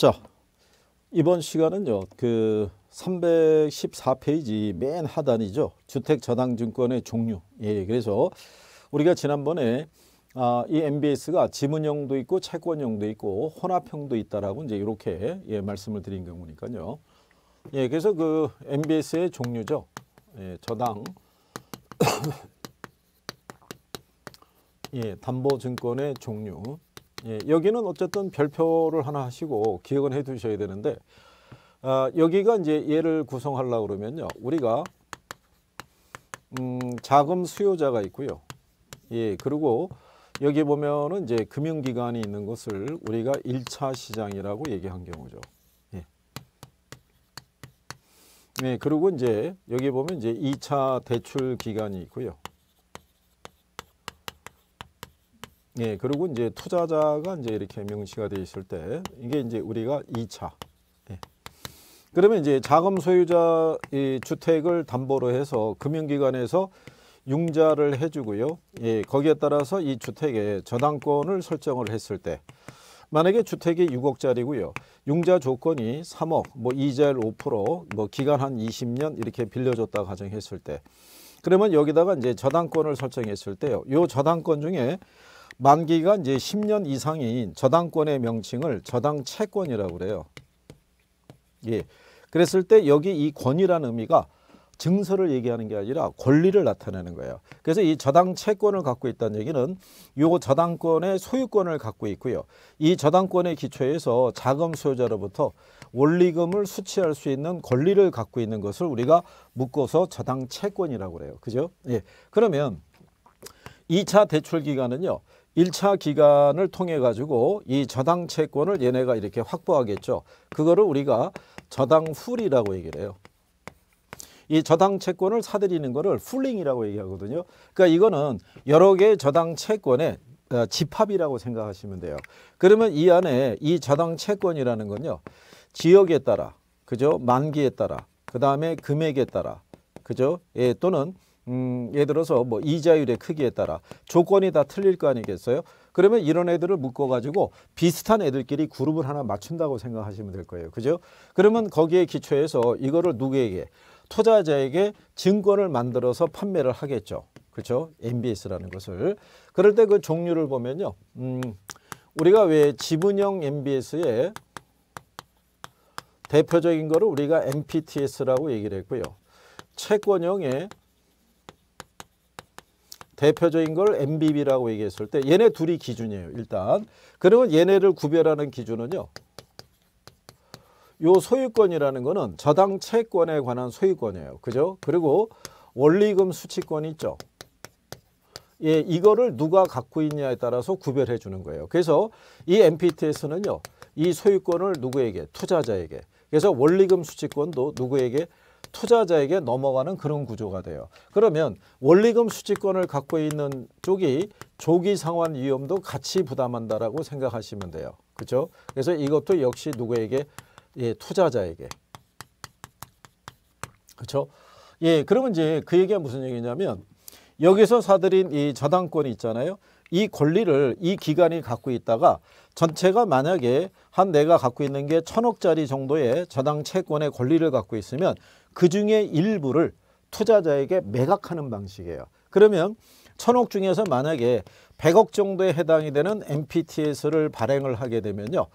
자, 이번 시간은요. 그 314페이지 맨 하단이죠. 주택 저당 증권의 종류. 예, 그래서 우리가 지난번에 아, 이 MBS가 지문형도 있고 채권형도 있고 혼합형도 있다라고 이제 이렇게 예, 말씀을 드린 경우니까요. 예, 그래서 그 MBS의 종류죠. 예, 저당 예, 담보증권의 종류 예, 여기는 어쨌든 별표를 하나 하시고 기억은 해 두셔야 되는데 아, 여기가 이제 얘를 구성하려고 그러면요. 우리가 음, 자금 수요자가 있고요. 예, 그리고 여기 보면은 이제 금융기관이 있는 것을 우리가 1차 시장이라고 얘기한 경우죠. 예. 네, 그리고 이제 여기 보면 이제 2차 대출 기간이 있고요. 예, 그리고 이제 투자자가 이제 이렇게 명시가 되어 있을 때 이게 이제 우리가 2차. 예. 그러면 이제 자금 소유자 이 주택을 담보로 해서 금융기관에서 융자를 해주고요. 예, 거기에 따라서 이 주택의 저당권을 설정을 했을 때 만약에 주택이 6억짜리고요. 융자 조건이 3억, 뭐 이자율 5%, 뭐 기간 한 20년 이렇게 빌려줬다 가정했을 때 그러면 여기다가 이제 저당권을 설정했을 때요. 요 저당권 중에 만기가 이제 10년 이상인 저당권의 명칭을 저당 채권이라고 그래요. 예. 그랬을 때 여기 이 권이라는 의미가 증서를 얘기하는 게 아니라 권리를 나타내는 거예요. 그래서 이 저당 채권을 갖고 있다는 얘기는 요 저당권의 소유권을 갖고 있고요. 이 저당권의 기초에서 자금 소유자로부터 원리금을 수취할 수 있는 권리를 갖고 있는 것을 우리가 묶어서 저당 채권이라고 그래요. 그죠? 예. 그러면 2차 대출 기간은요. 1차 기간을 통해 가지고 이 저당 채권을 얘네가 이렇게 확보하겠죠. 그거를 우리가 저당 풀이라고 얘기를 해요. 이 저당 채권을 사들이는 거를 풀링이라고 얘기하거든요. 그러니까 이거는 여러 개의 저당 채권의 어, 집합이라고 생각하시면 돼요. 그러면 이 안에 이 저당 채권이라는 건요. 지역에 따라, 그죠? 만기에 따라, 그 다음에 금액에 따라, 그죠? 예, 또는 음, 예를 들어서 뭐 이자율의 크기에 따라 조건이 다 틀릴 거 아니겠어요? 그러면 이런 애들을 묶어가지고 비슷한 애들끼리 그룹을 하나 맞춘다고 생각하시면 될 거예요. 그죠? 그러면 거기에 기초해서 이거를 누구에게? 투자자에게 증권을 만들어서 판매를 하겠죠. 그렇죠? MBS라는 것을. 그럴 때 그 종류를 보면요. 음, 우리가 왜 지분형 MBS의 대표적인 거를 우리가 MPTS라고 얘기를 했고요. 채권형의 대표적인 걸 MBB라고 얘기했을 때 얘네 둘이 기준이에요. 일단. 그러면 얘네를 구별하는 기준은요. 요 소유권이라는 거는 저당 채권에 관한 소유권이에요. 그죠? 그리고 원리금 수취권 있죠. 예, 이거를 누가 갖고 있냐에 따라서 구별해 주는 거예요. 그래서 이 MPT에서는요. 이 소유권을 누구에게? 투자자에게. 그래서 원리금 수취권도 누구에게? 투자자에게 넘어가는 그런 구조가 돼요. 그러면 원리금 수지권을 갖고 있는 쪽이 조기 상환 위험도 같이 부담한다라고 생각하시면 돼요. 그렇죠? 그래서 이것도 역시 누구에게 예, 투자자에게 그렇죠? 예, 그러면 이제 그 얘기가 무슨 얘기냐면 여기서 사들인 이 저당권이 있잖아요. 이 권리를 이 기관이 갖고 있다가 전체가 만약에 한 내가 갖고 있는 게 천억짜리 정도의 저당 채권의 권리를 갖고 있으면 그 중에 일부를 투자자에게 매각하는 방식이에요. 그러면 천억 중에서 만약에 100억 정도에 해당이 되는 MPTS를 발행을 하게 되면요.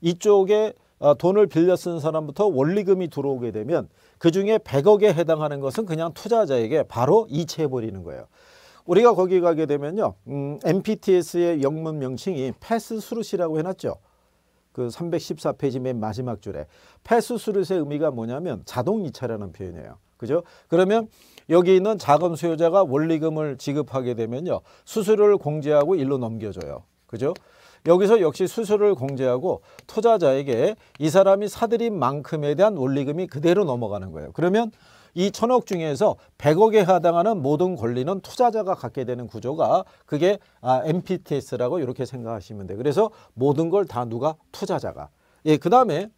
이쪽에 어, 돈을 빌려 쓴 사람부터 원리금이 들어오게 되면 그중에 100억에 해당하는 것은 그냥 투자자에게 바로 이체해버리는 거예요. 우리가 거기 가게 되면요. 음, MPTS의 영문 명칭이 패스스루시라고 해놨죠. 그 314페이지 맨 마지막 줄에 패스 수릇의 의미가 뭐냐면 자동 이체라는 표현이에요. 그죠? 그러면 여기 있는 자금 수요자가 원리금을 지급하게 되면요. 수수료를 공제하고 일로 넘겨줘요. 그죠? 여기서 역시 수수료를 공제하고 투자자에게 이 사람이 사들인 만큼에 대한 원리금이 그대로 넘어가는 거예요. 그러면 이 천억 중에서 1 0 0억에 해당하는 모든 권리는 투자자가 갖게 되는 구조가 그게 아, MPTS라고 이렇게 생각하시면 돼요. 그래서 모든 걸 다 누가 투자자가. 예, 그 다음에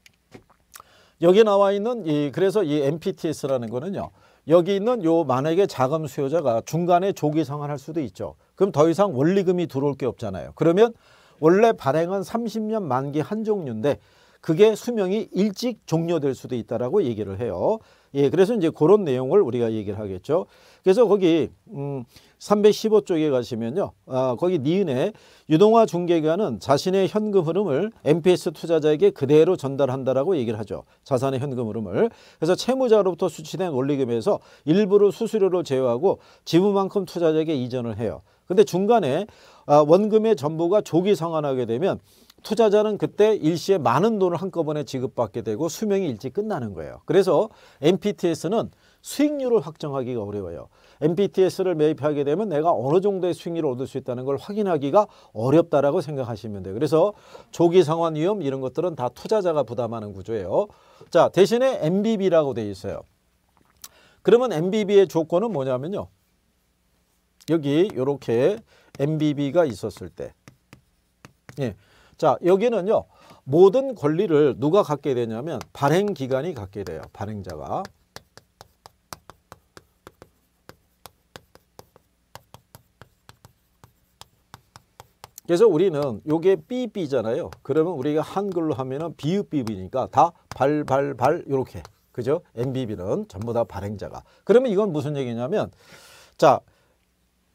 여기 나와 있는 이 그래서 이 MPTS라는 거는요. 여기 있는 요 만약에 자금 수요자가 중간에 조기 상환할 수도 있죠. 그럼 더 이상 원리금이 들어올 게 없잖아요. 그러면 원래 발행은 30년 만기 한 종류인데 그게 수명이 일찍 종료될 수도 있다라고 얘기를 해요. 예, 그래서 이제 그런 내용을 우리가 얘기를 하겠죠. 그래서 거기 음 315쪽에 가시면요. 아, 거기 니은에 유동화 중개기관은 자신의 현금 흐름을 MPS 투자자에게 그대로 전달한다라고 얘기를 하죠. 자산의 현금 흐름을. 그래서 채무자로부터 수취된 원리금에서 일부를 수수료로 제외하고 지분만큼 투자자에게 이전을 해요. 근데 중간에 아, 원금의 전부가 조기 상환하게 되면 투자자는 그때 일시에 많은 돈을 한꺼번에 지급받게 되고 수명이 일찍 끝나는 거예요. 그래서 MPTS는 수익률을 확정하기가 어려워요. MPTS를 매입하게 되면 내가 어느 정도의 수익률을 얻을 수 있다는 걸 확인하기가 어렵다라고 생각하시면 돼요. 그래서 조기 상환 위험 이런 것들은 다 투자자가 부담하는 구조예요. 자, 대신에 MBB라고 돼 있어요. 그러면 MBB의 조건은 뭐냐면요. 여기 이렇게 MBB가 있었을 때 예. 자, 여기는요. 모든 권리를 누가 갖게 되냐면 발행 기관이 갖게 돼요. 발행자가. 그래서 우리는 요게 삐삐잖아요 그러면 우리가 한글로 하면은 비읍BB니까 다발발발 요렇게. 그죠? MBB는 전부 다 발행자가. 그러면 이건 무슨 얘기냐면 자,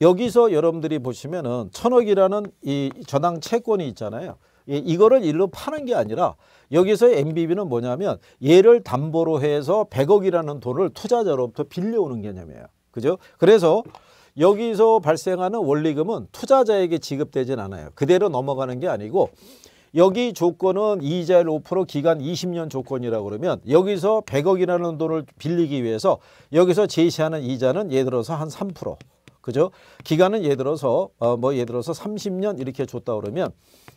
여기서 여러분들이 보시면은 천억이라는 이 저당 채권이 있잖아요. 이거를 일로 파는 게 아니라 여기서 MBB는 뭐냐면 얘를 담보로 해서 100억이라는 돈을 투자자로부터 빌려오는 개념이에요. 그죠? 그래서 여기서 발생하는 원리금은 투자자에게 지급되진 않아요. 그대로 넘어가는 게 아니고 여기 조건은 이자율 5% 기간 20년 조건이라고 그러면 여기서 100억이라는 돈을 빌리기 위해서 여기서 제시하는 이자는 예를 들어서 한 3%. 그죠? 기간은 예를 들어서 어, 뭐 예를 들어서 30년 이렇게 줬다 그러면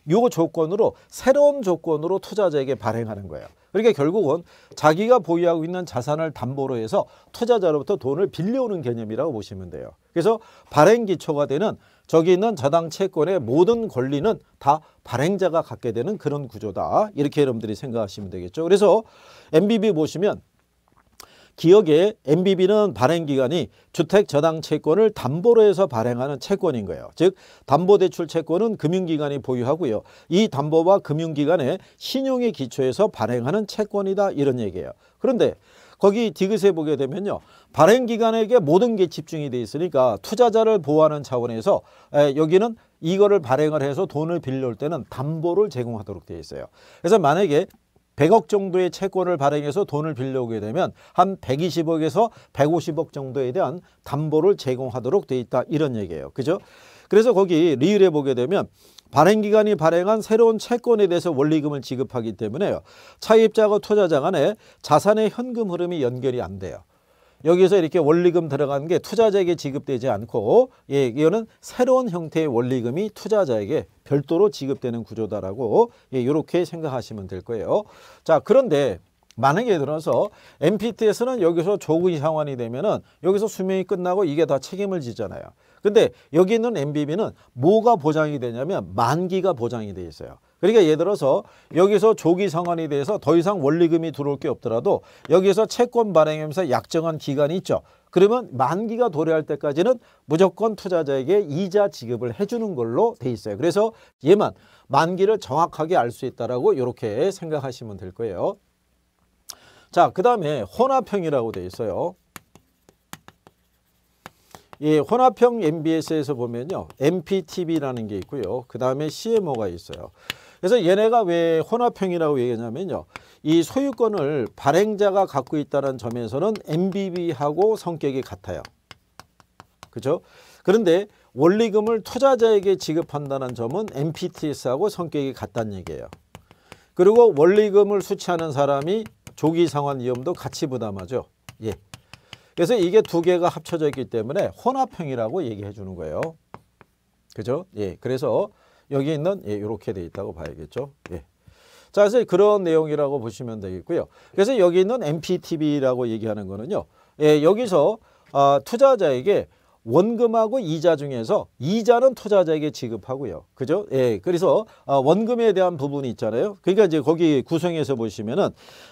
요거 조건으로 새로운 조건으로 투자자에게 발행하는 거예요. 그러니까 결국은 자기가 보유하고 있는 자산을 담보로 해서 투자자로부터 돈을 빌려오는 개념이라고 보시면 돼요. 그래서 발행 기초가 되는 저기 있는 자당 채권의 모든 권리는 다 발행자가 갖게 되는 그런 구조다. 이렇게 여러분들이 생각하시면 되겠죠. 그래서 MBB 보시면 기억에 MBB는 발행기간이 주택 저당 채권을 담보로 해서 발행하는 채권인 거예요. 즉 담보대출 채권은 금융기관이 보유하고요. 이 담보와 금융기관의 신용의 기초에서 발행하는 채권이다 이런 얘기예요. 그런데 거기 디귿에 보게 되면요. 발행기관에게 모든 게 집중이 돼 있으니까 투자자를 보호하는 차원에서 에, 여기는 이거를 발행을 해서 돈을 빌려올 때는 담보를 제공하도록 되어 있어요. 그래서 만약에 100억 정도의 채권을 발행해서 돈을 빌려오게 되면 한 120억에서 150억 정도에 대한 담보를 제공하도록 돼 있다 이런 얘기예요. 그죠? 그래서 거기 리을에 보게 되면 발행기관이 발행한 새로운 채권에 대해서 원리금을 지급하기 때문에요. 차입자와 투자자 간에 자산의 현금 흐름이 연결이 안 돼요. 여기서 이렇게 원리금 들어가는 게 투자자에게 지급되지 않고 예, 이거는 새로운 형태의 원리금이 투자자에게 별도로 지급되는 구조다라고 예, 이렇게 생각하시면 될 거예요. 자 그런데 만약에 들어서 MPT에서는 여기서 조기 상환이 되면은 여기서 수명이 끝나고 이게 다 책임을 지잖아요. 근데 여기 있는 MBB는 뭐가 보장이 되냐면 만기가 보장이 돼 있어요. 그러니까 예를 들어서 여기서 조기 상환에 대해서 더 이상 원리금이 들어올 게 없더라도 여기서 채권 발행하면서 약정한 기간이 있죠. 그러면 만기가 도래할 때까지는 무조건 투자자에게 이자 지급을 해주는 걸로 돼 있어요. 그래서 얘만 만기를 정확하게 알 수 있다라고 이렇게 생각하시면 될 거예요. 자, 그 다음에 혼합형이라고 돼 있어요. 예, 혼합형 MBS에서 보면요. MPTV라는 게 있고요. 그 다음에 CMO가 있어요. 그래서 얘네가 왜 혼합형이라고 얘기하냐면요. 이 소유권을 발행자가 갖고 있다는 점에서는 MBB하고 성격이 같아요. 그렇죠? 그런데 원리금을 투자자에게 지급한다는 점은 MPTS하고 성격이 같다는 얘기예요. 그리고 원리금을 수취하는 사람이 조기상환 위험도 같이 부담하죠. 예. 그래서 이게 두 개가 합쳐져 있기 때문에 혼합형이라고 얘기해 주는 거예요. 그죠? 예. 그래서 여기 있는 예, 이렇게 돼 있다고 봐야겠죠. 예. 자, 그래 그런 내용이라고 보시면 되겠고요. 그래서 여기 있는 MPTV라고 얘기하는 거는요. 예, 여기서 아, 투자자에게 원금하고 이자 중에서 이자는 투자자에게 지급하고요. 그죠? 예. 그래서 아, 원금에 대한 부분이 있잖아요. 그러니까 이제 거기 구성에서 보시면은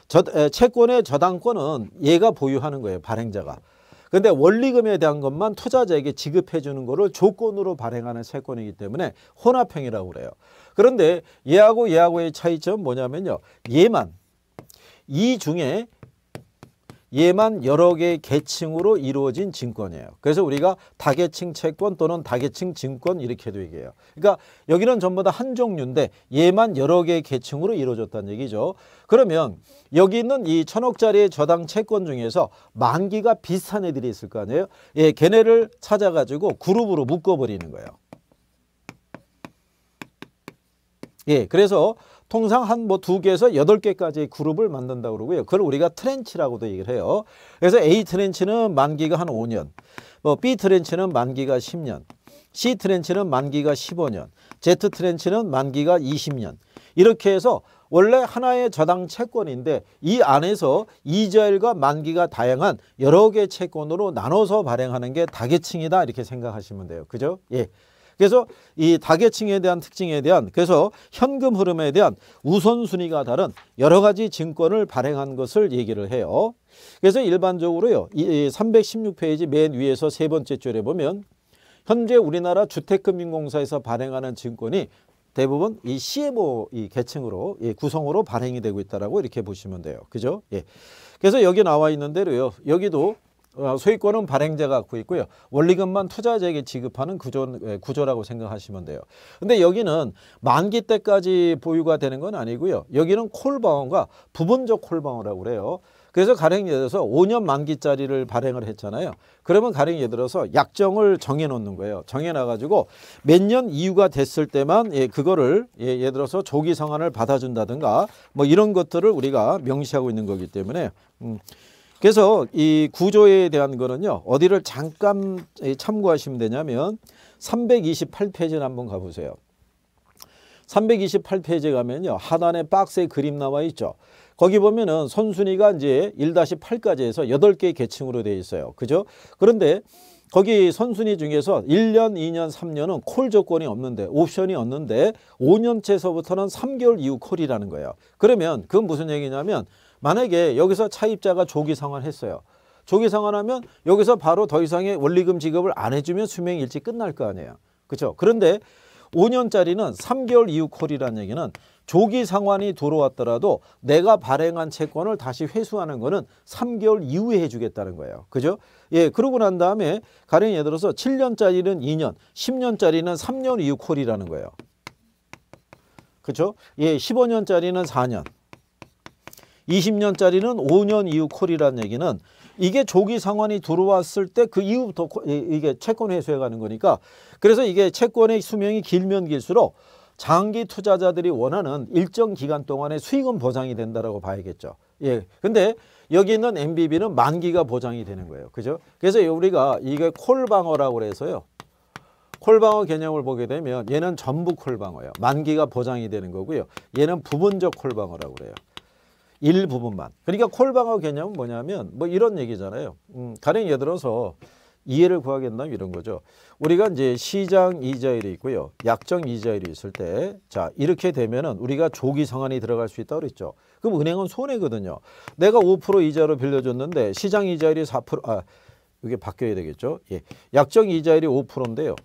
저, 채권의 저당권은 얘가 보유하는 거예요. 발행자가. 그런데 원리금에 대한 것만 투자자에게 지급해 주는 것을 조건으로 발행하는 채권이기 때문에 혼합형이라고 그래요. 그런데 얘하고 얘하고의 차이점 은 뭐냐면요. 얘만 이 중에 얘만 여러 개의 계층으로 이루어진 증권이에요. 그래서 우리가 다계층 채권 또는 다계층 증권 이렇게도 얘기해요. 그러니까 여기는 전부 다 한 종류인데 얘만 여러 개의 계층으로 이루어졌다는 얘기죠. 그러면 여기 있는 이 천억짜리 저당 채권 중에서 만기가 비슷한 애들이 있을 거 아니에요. 예, 걔네를 찾아가지고 그룹으로 묶어버리는 거예요. 예, 그래서 통상 한 뭐 두 개에서 여덟 개까지 그룹을 만든다 그러고요. 그걸 우리가 트렌치라고도 얘기를 해요. 그래서 A 트렌치는 만기가 한 5년, 뭐 B 트렌치는 만기가 10년, C 트렌치는 만기가 15년, Z 트렌치는 만기가 20년. 이렇게 해서 원래 하나의 저당 채권인데 이 안에서 이자율과 만기가 다양한 여러 개 채권으로 나눠서 발행하는 게 다계층이다 이렇게 생각하시면 돼요. 그죠? 예. 그래서 이 다계층에 대한 특징에 대한 그래서 현금 흐름에 대한 우선순위가 다른 여러 가지 증권을 발행한 것을 얘기를 해요. 그래서 일반적으로요. 이 316페이지 맨 위에서 세 번째 줄에 보면 현재 우리나라 주택금융공사에서 발행하는 증권이 대부분 이 CMO 이 계층으로 예, 구성으로 발행이 되고 있다라고 이렇게 보시면 돼요. 그죠? 예. 그래서 여기 나와 있는 대로요. 여기도 어, 소유권은 발행자가 갖고 있고요. 원리금만 투자자에게 지급하는 구조, 예, 구조라고 생각하시면 돼요. 근데 여기는 만기 때까지 보유가 되는 건 아니고요. 여기는 콜방어가 부분적 콜방어라고 그래요. 그래서 가령 예를 들어서 5년 만기짜리를 발행을 했잖아요. 그러면 가령 예를 들어서 약정을 정해놓는 거예요. 정해놔가지고 몇 년이후가 됐을 때만 예, 그거를 예, 예를 들어서 조기 성환을 받아준다든가 뭐 이런 것들을 우리가 명시하고 있는 거기 때문에 음. 그래서 이 구조에 대한 거는요. 어디를 잠깐 참고하시면 되냐면 328페이지를 한번 가보세요. 3 2 8페이지 가면요. 하단에 박스에 그림 나와 있죠. 거기 보면은 선순위가 이제 1-8까지 해서 8개의 계층으로 되어 있어요. 그죠? 그런데 거기 선순위 중에서 1년, 2년, 3년은 콜 조건이 없는데 옵션이 없는데 5년째서부터는 3개월 이후 콜이라는 거예요. 그러면 그건 무슨 얘기냐면 만약에 여기서 차입자가 조기 상환했어요. 조기 상환하면 여기서 바로 더 이상의 원리금 지급을 안 해주면 수명일지 끝날 거 아니에요. 그렇죠? 그런데 5년짜리는 3개월 이후 콜이라는 얘기는 조기 상환이 들어왔더라도 내가 발행한 채권을 다시 회수하는 거는 3개월 이후에 해주겠다는 거예요. 그죠? 예, 그러고 난 다음에 가령 예를 들어서 7년짜리는 2년, 10년짜리는 3년 이후 콜이라는 거예요. 그죠? 예, 15년짜리는 4년. 20년짜리는 5년 이후 콜이라는 얘기는 이게 조기 상환이 들어왔을 때 그 이후부터 이게 채권 회수해 가는 거니까 그래서 이게 채권의 수명이 길면 길수록 장기 투자자들이 원하는 일정 기간 동안의 수익은 보장이 된다라고 봐야겠죠. 예. 근데 여기 있는 MBB는 만기가 보장이 되는 거예요. 그죠? 그래서 우리가 이게 콜방어라고 그래서요. 콜방어 개념을 보게 되면 얘는 전부 콜방어예요. 만기가 보장이 되는 거고요. 얘는 부분적 콜방어라고 그래요. 일부분만. 그러니까 콜방어 개념은 뭐냐면 뭐 이런 얘기잖아요. 음, 가령 예를 들어서 이해를 구하겠나 이런 거죠. 우리가 이제 시장 이자율이 있고요. 약정 이자율이 있을 때 자, 이렇게 되면은 우리가 조기 상환이 들어갈 수 있다고 그랬죠. 그럼 은행은 손해거든요. 내가 5% 이자로 빌려줬는데 시장 이자율이 4% 아, 이게 바뀌어야 되겠죠. 예. 약정 이자율이 5%인데요.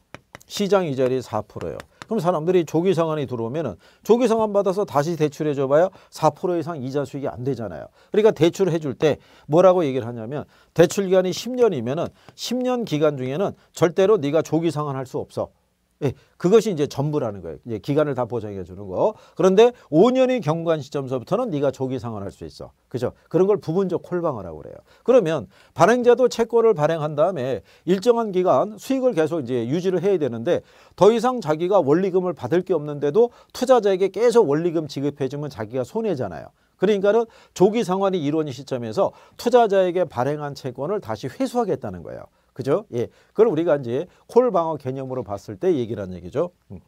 시장 이자율이 4%예요. 그럼 사람들이 조기상환이 들어오면은 조기상환 받아서 다시 대출해 줘봐야 4% 이상 이자 수익이 안 되잖아요. 그러니까 대출을 해줄 때 뭐라고 얘기를 하냐면 대출 기간이 10년이면은 10년 기간 중에는 절대로 네가 조기상환할 수 없어. 예, 그것이 이제 전부라는 거예요. 이제 기간을 다 보장해 주는 거. 그런데 5년이 경과한 시점서부터는 네가 조기 상환할 수 있어. 그죠? 그런 걸 부분적 콜방어라고 그래요. 그러면 발행자도 채권을 발행한 다음에 일정한 기간 수익을 계속 이제 유지를 해야 되는데 더 이상 자기가 원리금을 받을 게 없는데도 투자자에게 계속 원리금 지급해 주면 자기가 손해잖아요. 그러니까는 조기 상환이 이루어진 시점에서 투자자에게 발행한 채권을 다시 회수하겠다는 거예요. 그죠? 예. 그걸 우리가 이제 콜방어 개념으로 봤을 때 얘기란 얘기죠. 음.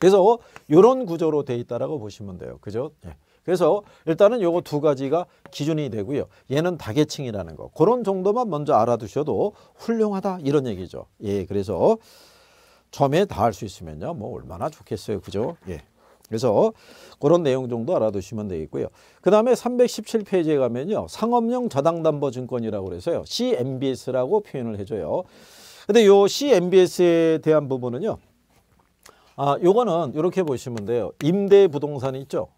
그래서 이런 구조로 돼 있다라고 보시면 돼요. 그죠? 예. 그래서 일단은 요거 두 가지가 기준이 되고요. 얘는 다계층이라는 거. 그런 정도만 먼저 알아두셔도 훌륭하다 이런 얘기죠. 예. 그래서 처음에 다 할 수 있으면요. 뭐 얼마나 좋겠어요. 그죠? 예. 그래서 그런 내용 정도 알아두시면 되겠고요. 그 다음에 317페이지에 가면요. 상업용 저당담보증권이라고 그래서요. CMBS라고 표현을 해줘요. 근데 요 CMBS에 대한 부분은요. 아, 요거는 이렇게 보시면 돼요. 임대 부동산 있죠?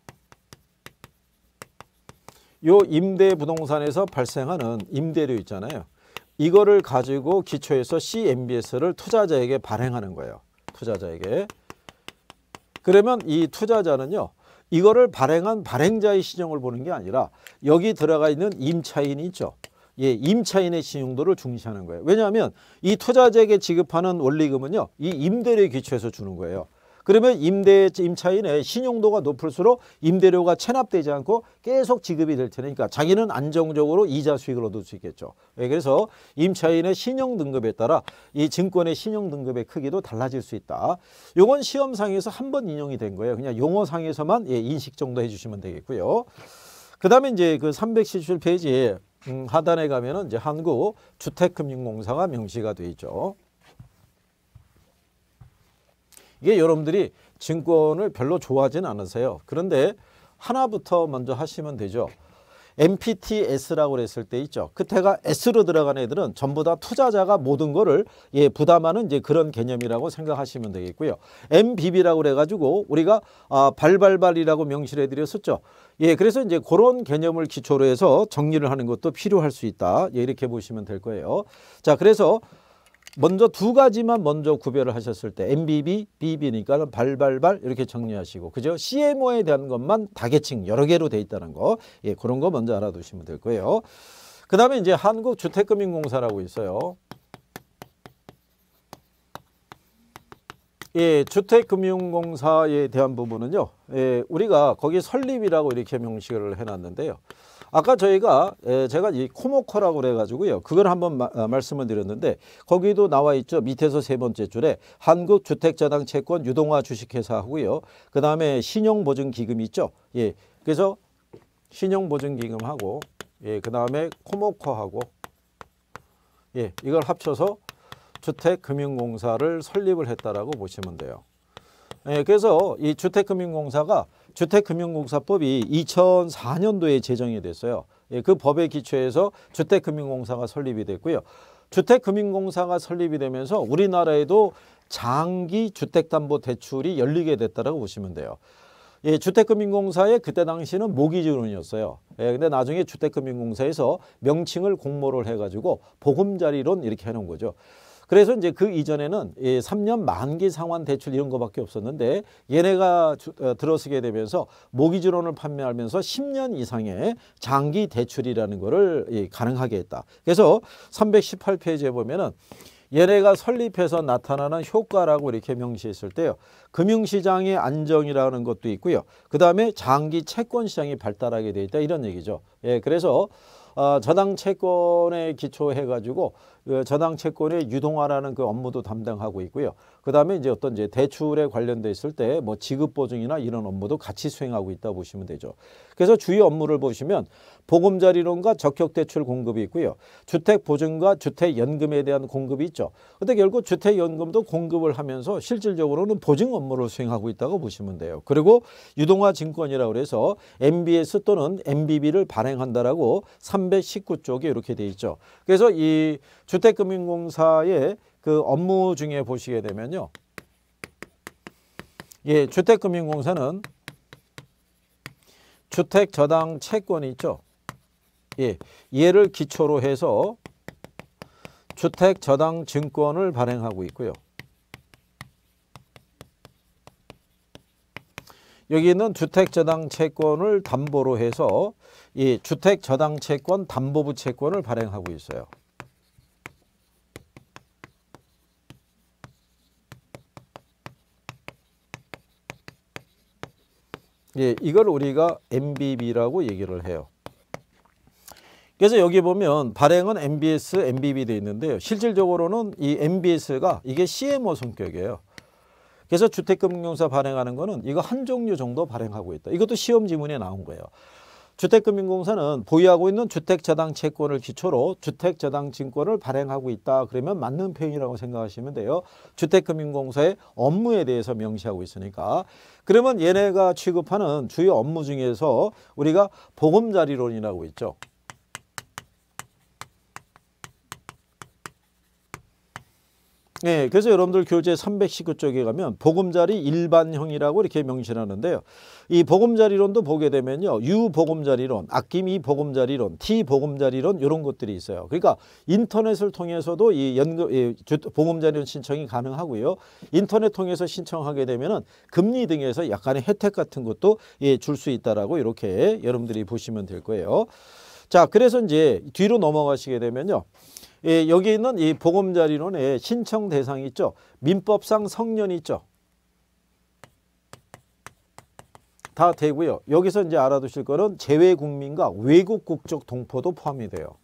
요 임대 부동산에서 발생하는 임대료 있잖아요. 이거를 가지고 기초에서 CMBS를 투자자에게 발행하는 거예요. 투자자에게. 그러면 이 투자자는요. 이거를 발행한 발행자의 신용을 보는 게 아니라 여기 들어가 있는 임차인이 있죠. 예, 임차인의 신용도를 중시하는 거예요. 왜냐하면 이 투자자에게 지급하는 원리금은요. 이 임대료 에기초해서 주는 거예요. 그러면 임대 임차인의 신용도가 높을수록 임대료가 체납되지 않고 계속 지급이 될 테니까 그러니까 자기는 안정적으로 이자 수익을 얻을 수 있겠죠. 예, 그래서 임차인의 신용 등급에 따라 이 증권의 신용 등급의 크기도 달라질 수 있다. 이건 시험상에서 한 번 인용이 된 거예요. 그냥 용어상에서만 예, 인식 정도 해주시면 되겠고요. 그다음에 이제 그3 7 7페이지 음, 하단에 가면은 이제 한국 주택금융공사가 명시가 돼 있죠. 이게 여러분들이 증권을 별로 좋아하진 않으세요. 그런데 하나부터 먼저 하시면 되죠. MPTS라고 그랬을 때 있죠. 끝에가 S로 들어간 애들은 전부 다 투자자가 모든 거를 예, 부담하는 이제 그런 개념이라고 생각하시면 되겠고요. MBB라고 그래가지고 우리가 아, 발발발이라고 명시를 해드렸었죠. 예, 그래서 이제 그런 개념을 기초로 해서 정리를 하는 것도 필요할 수 있다. 예, 이렇게 보시면 될 거예요. 자, 그래서 먼저 두 가지만 먼저 구별을 하셨을 때 MBB, b b 니까 발발발 이렇게 정리하시고 그죠? CMO에 대한 것만 다계층 여러 개로 돼 있다는 거 예, 그런 거 먼저 알아두시면 될 거예요. 그 다음에 이제 한국주택금융공사라고 있어요. 예, 주택금융공사에 대한 부분은요. 예, 우리가 거기 설립이라고 이렇게 명시를 해놨는데요. 아까 저희가 예, 제가 이 코모커라고 그래가지고요. 그걸 한번 아, 말씀을 드렸는데 거기도 나와 있죠. 밑에서 세 번째 줄에 한국주택자당 채권 유동화 주식회사 하고요. 그 다음에 신용보증기금 있죠. 예, 그래서 신용보증기금하고 예, 그 다음에 코모커하고 예, 이걸 합쳐서 주택금융공사를 설립을 했다라고 보시면 돼요. 예, 그래서 이 주택금융공사가 주택금융공사법이 2004년도에 제정이 됐어요. 예, 그 법에 기초해서 주택금융공사가 설립이 됐고요. 주택금융공사가 설립이 되면서 우리나라에도 장기 주택담보대출이 열리게 됐다고 보시면 돼요. 예, 주택금융공사의 그때 당시는 모기지론이었어요. 예, 근데 나중에 주택금융공사에서 명칭을 공모를 해가지고 보금자리론 이렇게 해놓은 거죠. 그래서 이제 그 이전에는 이 3년 만기 상환 대출 이런 거밖에 없었는데 얘네가 주, 어, 들어서게 되면서 모기지론을 판매하면서 10년 이상의 장기 대출이라는 거를 이, 가능하게 했다. 그래서 318페이지에 보면은 얘네가 설립해서 나타나는 효과라고 이렇게 명시했을 때요. 금융시장의 안정이라는 것도 있고요. 그 다음에 장기 채권시장이 발달하게 돼 있다 이런 얘기죠. 예, 그래서 어, 저당 채권에 기초해 가지고 그 저당 채권의 유동화라는 그 업무도 담당하고 있고요. 그다음에 이제 어떤 이제 대출에 관련돼 있을 때 뭐 지급 보증이나 이런 업무도 같이 수행하고 있다 보시면 되죠. 그래서 주요 업무를 보시면 보금자리론과 적격대출 공급이 있고요. 주택보증과 주택연금에 대한 공급이 있죠. 근데 결국 주택연금도 공급을 하면서 실질적으로는 보증 업무를 수행하고 있다고 보시면 돼요. 그리고 유동화 증권이라고 해서 MBS 또는 MBB를 발행한다라고 319쪽에 이렇게 돼 있죠. 그래서 이 주택금융공사의 그 업무 중에 보시게 되면요. 예, 주택금융공사는 주택 저당 채권이 있죠. 예, 얘를 기초로 해서 주택 저당 증권을 발행하고 있고요. 여기 는 주택 저당 채권을 담보로 해서 이 주택 저당 채권 담보부 채권을 발행하고 있어요. 예, 이걸 우리가 MBB라고 얘기를 해요. 그래서 여기 보면 발행은 MBS, MBB 돼 있는데요. 실질적으로는 이 MBS가 이게 CMO 성격이에요. 그래서 주택금융사 발행하는 거는 이거 한 종류 정도 발행하고 있다. 이것도 시험 지문에 나온 거예요. 주택금융공사는 보유하고 있는 주택저당 채권을 기초로 주택저당 증권을 발행하고 있다. 그러면 맞는 표현이라고 생각하시면 돼요. 주택금융공사의 업무에 대해서 명시하고 있으니까. 그러면 얘네가 취급하는 주요 업무 중에서 우리가 보금자리론이라고 있죠. 네, 그래서 여러분들 교재 319쪽에 가면 보금자리 일반형이라고 이렇게 명시하는데요. 이 보금자리론도 보게 되면요. U 보금자리론, 아낌이 보금자리론, T 보금자리론 이런 것들이 있어요. 그러니까 인터넷을 통해서도 이 연금 이 보금자리론 신청이 가능하고요. 인터넷 통해서 신청하게 되면은 금리 등에서 약간의 혜택 같은 것도 예, 줄수 있다라고 이렇게 여러분들이 보시면 될 거예요. 자, 그래서 이제 뒤로 넘어가시게 되면요. 예, 여기 있는 이 보험자리론에 신청 대상이 있죠. 민법상 성년이 있죠. 다 되고요. 여기서 이제 알아두실 거는 재외국민과 외국 국적 동포도 포함이 돼요.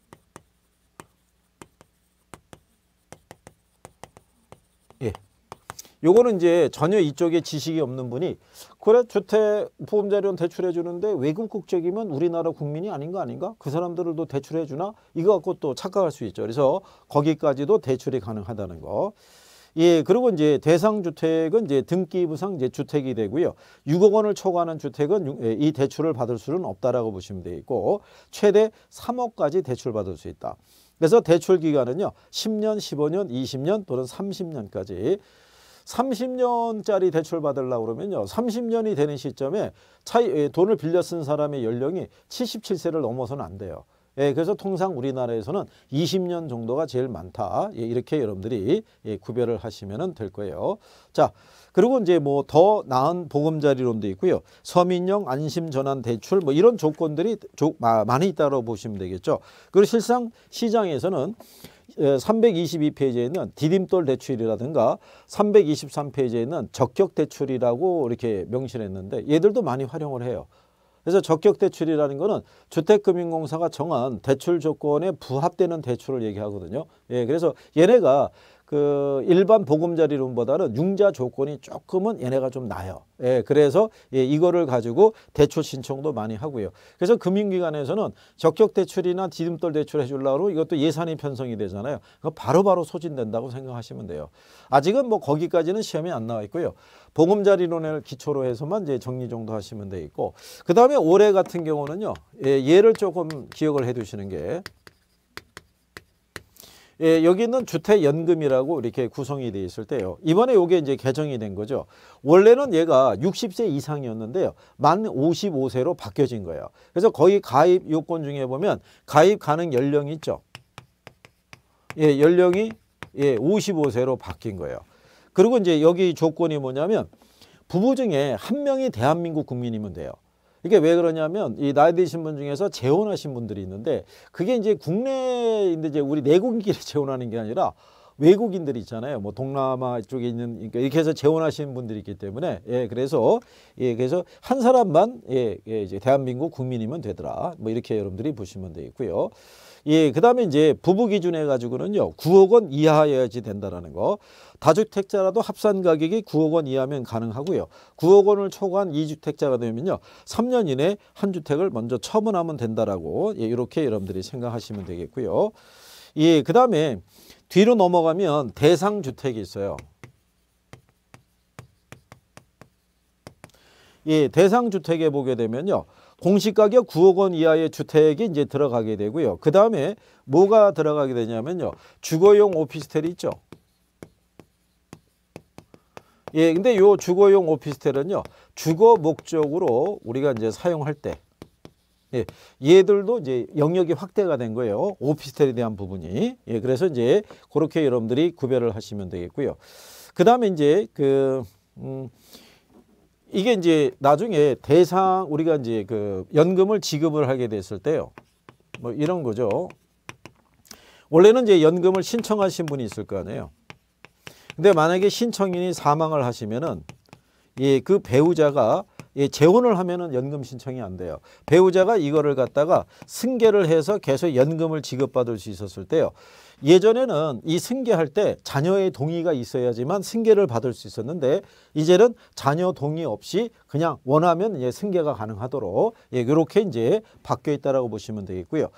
요거는 이제 전혀 이쪽에 지식이 없는 분이 그래 주택 보험자료는 대출해 주는데 외국 국적이면 우리나라 국민이 아닌 거 아닌가? 그사람들도 대출해 주나? 이거 갖고 또 착각할 수 있죠. 그래서 거기까지도 대출이 가능하다는 거. 예, 그리고 이제 대상 주택은 이제 등기부상 이제 주택이 되고요. 6억 원을 초과하는 주택은 예, 이 대출을 받을 수는 없다라고 보시면 되겠고 최대 3억까지 대출받을 수 있다. 그래서 대출 기간은요. 10년, 15년, 20년 또는 30년까지 30년짜리 대출 받으려고 그러면요. 30년이 되는 시점에 차이 예, 돈을 빌려 쓴 사람의 연령이 77세를 넘어서는 안 돼요. 예, 그래서 통상 우리나라에서는 20년 정도가 제일 많다. 예, 이렇게 여러분들이 예, 구별을 하시면 될 거예요. 자, 그리고 이제 뭐 더 나은 보금자리론도 있고요. 서민형 안심전환 대출 뭐 이런 조건들이 조, 마, 많이 있다고 보시면 되겠죠. 그리고 실상 시장에서는 322페이지에는 예, 디딤돌 대출이라든가 323페이지에는 적격 대출이라고 이렇게 명시를 했는데 얘들도 많이 활용을 해요. 그래서 적격 대출이라는 거는 주택금융공사가 정한 대출 조건에 부합되는 대출을 얘기하거든요. 예, 그래서 얘네가 그 일반 보금자리론보다는 융자 조건이 조금은 얘네가 좀 나요. 예, 그래서 예, 이거를 가지고 대출 신청도 많이 하고요. 그래서 금융기관에서는 적격 대출이나 디딤돌 대출 해주려고 이것도 예산이 편성이 되잖아요. 그 바로바로 바로 소진된다고 생각하시면 돼요. 아직은 뭐 거기까지는 시험이 안 나와 있고요. 보금자리론을 기초로 해서만 이제 정리 정도 하시면 돼 있고 그 다음에 올해 같은 경우는요. 예, 얘를 조금 기억을 해 두시는 게 예, 여기는 주택연금이라고 이렇게 구성이 돼 있을 때요. 이번에 이게 이제 개정이 된 거죠. 원래는 얘가 60세 이상이었는데요. 만 55세로 바뀌어진 거예요. 그래서 거의 가입 요건 중에 보면 가입 가능 연령이 있죠. 예, 연령이 예, 55세로 바뀐 거예요. 그리고 이제 여기 조건이 뭐냐면 부부 중에 한 명이 대한민국 국민이면 돼요. 이게 왜 그러냐면 이 나이 드신 분 중에서 재혼하신 분들이 있는데 그게 이제 국내인데 이제 우리 내국인끼리 재혼하는 게 아니라 외국인들 이 있잖아요. 뭐 동남아 쪽에 있는 그러니까 이렇게 해서 재혼하신 분들이 있기 때문에 예 그래서 예 그래서 한 사람만 예, 예 이제 대한민국 국민이면 되더라. 뭐 이렇게 여러분들이 보시면 되겠고요. 예, 그다음에 이제 부부 기준해 가지고는요. 9억 원 이하여야지 된다라는 거. 다주택자라도 합산 가격이 9억 원 이하면 가능하고요. 9억 원을 초과한 2주택자가 되면요. 3년 이내 한 주택을 먼저 처분하면 된다라고 예, 이렇게 여러분들이 생각하시면 되겠고요. 예, 그다음에 뒤로 넘어가면 대상 주택이 있어요. 예, 대상 주택에 보게 되면요. 공시가격 9억 원 이하의 주택이 이제 들어가게 되고요. 그 다음에 뭐가 들어가게 되냐면요. 주거용 오피스텔이 있죠. 예, 근데 요 주거용 오피스텔은요. 주거 목적으로 우리가 이제 사용할 때 예, 얘들도 이제 영역이 확대가 된 거예요. 오피스텔에 대한 부분이. 예, 그래서 이제 그렇게 여러분들이 구별을 하시면 되겠고요. 그다음에 이제 그 음, 이게 이제 나중에 대상 우리가 이제 그 연금을 지급을 하게 됐을 때요. 뭐 이런 거죠. 원래는 이제 연금을 신청하신 분이 있을 거 아니에요. 근데 만약에 신청인이 사망을 하시면은 예, 그 배우자가 예, 재혼을 하면은 연금 신청이 안 돼요. 배우자가 이거를 갖다가 승계를 해서 계속 연금을 지급받을 수 있었을 때요. 예전에는 이 승계할 때 자녀의 동의가 있어야지만 승계를 받을 수 있었는데 이제는 자녀 동의 없이 그냥 원하면 예, 승계가 가능하도록 예, 이렇게 이제 바뀌어 있다라고 보시면 되겠고요.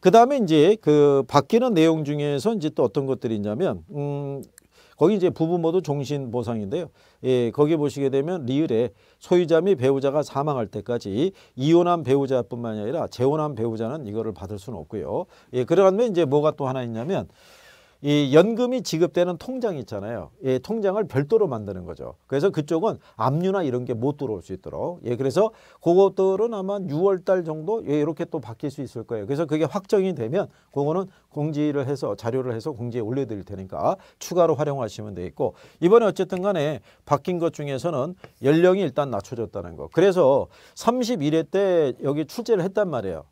그다음에 이제 그 바뀌는 내용 중에서 이제 또 어떤 것들이 있냐면 음 거기 이제 부부 모두 종신 보상인데요. 예, 거기 보시게 되면 리을에 소유자 및 배우자가 사망할 때까지 이혼한 배우자뿐만 아니라 재혼한 배우자는 이거를 받을 수는 없고요. 예, 그러면 이제 뭐가 또 하나 있냐면 이 연금이 지급되는 통장 있잖아요. 이 통장을 별도로 만드는 거죠. 그래서 그쪽은 압류나 이런 게 못 들어올 수 있도록. 예, 그래서 그것들은 아마 6월 달 정도 예, 이렇게 또 바뀔 수 있을 거예요. 그래서 그게 확정이 되면 그거는 공지를 해서 자료를 해서 공지에 올려 드릴 테니까 추가로 활용하시면 되겠고 이번에 어쨌든 간에 바뀐 것 중에서는 연령이 일단 낮춰졌다는 거. 그래서 31회 때 여기 출제를 했단 말이에요.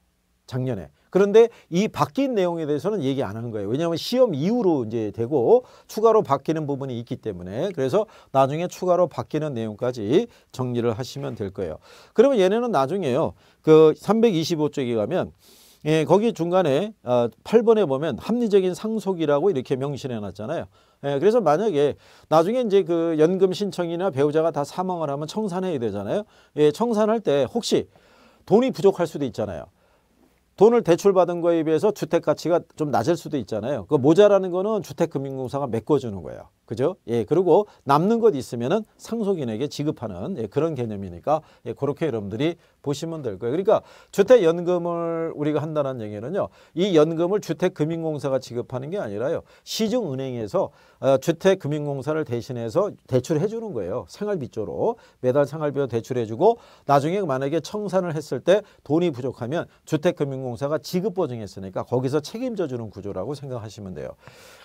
작년에. 그런데 이 바뀐 내용에 대해서는 얘기 안 하는 거예요. 왜냐하면 시험 이후로 이제 되고 추가로 바뀌는 부분이 있기 때문에 그래서 나중에 추가로 바뀌는 내용까지 정리를 하시면 될 거예요. 그러면 얘네는 나중에요. 그 325쪽에 가면 예, 거기 중간에 8번에 어, 보면 합리적인 상속이라고 이렇게 명시해 놨잖아요. 예, 그래서 만약에 나중에 이제 그 연금 신청이나 배우자가 다 사망을 하면 청산해야 되잖아요. 예, 청산할 때 혹시 돈이 부족할 수도 있잖아요. 돈을 대출받은 거에 비해서 주택 가치가 좀 낮을 수도 있잖아요. 그 모자라는 거는 주택금융공사가 메꿔주는 거예요. 그죠? 예, 그리고 남는 것 있으면은 상속인에게 지급하는 예, 그런 개념이니까 예, 그렇게 여러분들이 보시면 될 거예요. 그러니까 주택 연금을 우리가 한다는 얘기는요. 이 연금을 주택 금융공사가 지급하는 게 아니라요. 시중 은행에서 어, 주택 금융공사를 대신해서 대출해 주는 거예요. 생활비조로 매달 생활비로 대출해 주고 나중에 만약에 청산을 했을 때 돈이 부족하면 주택 금융공사가 지급 보증했으니까 거기서 책임져 주는 구조라고 생각하시면 돼요.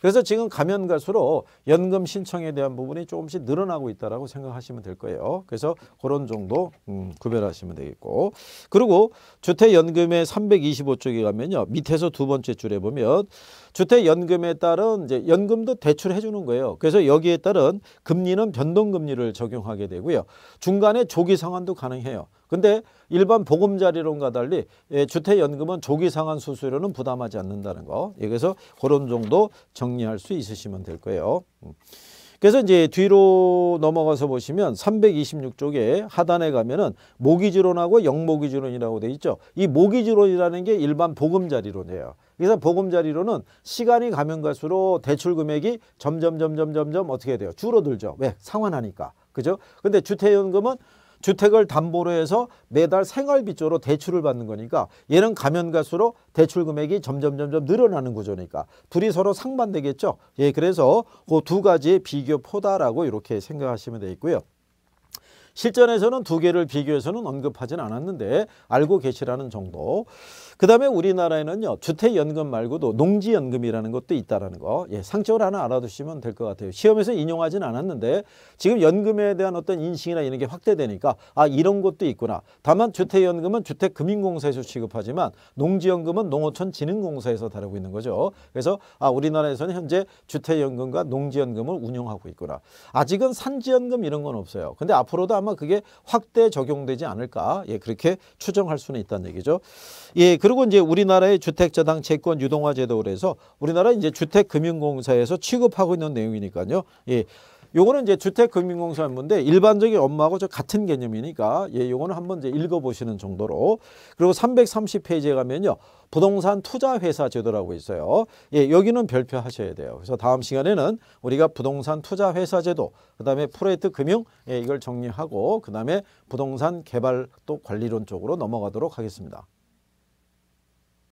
그래서 지금 가면 갈수록 연금 원금 신청에 대한 부분이 조금씩 늘어나고 있다라고 생각하시면 될 거예요. 그래서 그런 정도 음, 구별하시면 되겠고 그리고 주택연금의 325쪽에 가면요. 밑에서 두 번째 줄에 보면 주택연금에 따른 이제 연금도 대출해 주는 거예요. 그래서 여기에 따른 금리는 변동금리를 적용하게 되고요. 중간에 조기 상환도 가능해요. 근데 일반 보금자리론과 달리 예, 주택연금은 조기상환 수수료는 부담하지 않는다는 거. 예, 그래서 그런 정도 정리할 수 있으시면 될 거예요. 음. 그래서 이제 뒤로 넘어가서 보시면 326쪽에 하단에 가면은 모기지론하고 영모기지론이라고 돼 있죠. 이 모기지론이라는 게 일반 보금자리론이에요. 그래서 보금자리론은 시간이 가면 갈수록 대출 금액이 점점 점점 점점 어떻게 돼요? 줄어들죠. 왜? 상환하니까. 그죠? 근데 주택연금은 주택을 담보로 해서 매달 생활비조로 대출을 받는 거니까 얘는 가면 갈수록 대출 금액이 점점 점점 늘어나는 구조니까 둘이 서로 상반되겠죠. 예, 그래서 그 두 가지의 비교포다라고 이렇게 생각하시면 되겠고요. 실전에서는 두 개를 비교해서는 언급하진 않았는데 알고 계시라는 정도. 그 다음에 우리나라에는요. 주택연금 말고도 농지연금이라는 것도 있다라는 거. 예, 상적으로 하나 알아두시면 될 것 같아요. 시험에서 인용하진 않았는데 지금 연금에 대한 어떤 인식이나 이런 게 확대되니까 아 이런 것도 있구나. 다만 주택연금은 주택금융공사에서 취급하지만 농지연금은 농어촌진흥공사에서 다루고 있는 거죠. 그래서 아 우리나라에서는 현재 주택연금과 농지연금을 운영하고 있구나. 아직은 산지연금 이런 건 없어요. 근데 앞으로도 아마 그게 확대 적용되지 않을까. 예, 그렇게 추정할 수는 있다는 얘기죠. 예, 그리고 이제 우리나라의 주택저당 채권 유동화 제도 그래서 우리나라 이제 주택금융공사에서 취급하고 있는 내용이니까요. 예. 요거는 이제 주택금융공사 문제 일반적인 엄마하고저 같은 개념이니까 예, 요거는 한번 이제 읽어보시는 정도로 그리고 330페이지에 가면요 부동산 투자회사 제도라고 있어요. 예, 여기는 별표 하셔야 돼요. 그래서 다음 시간에는 우리가 부동산 투자회사 제도 그다음에 프로젝트 금융 예, 이걸 정리하고 그다음에 부동산 개발 또 관리론 쪽으로 넘어가도록 하겠습니다.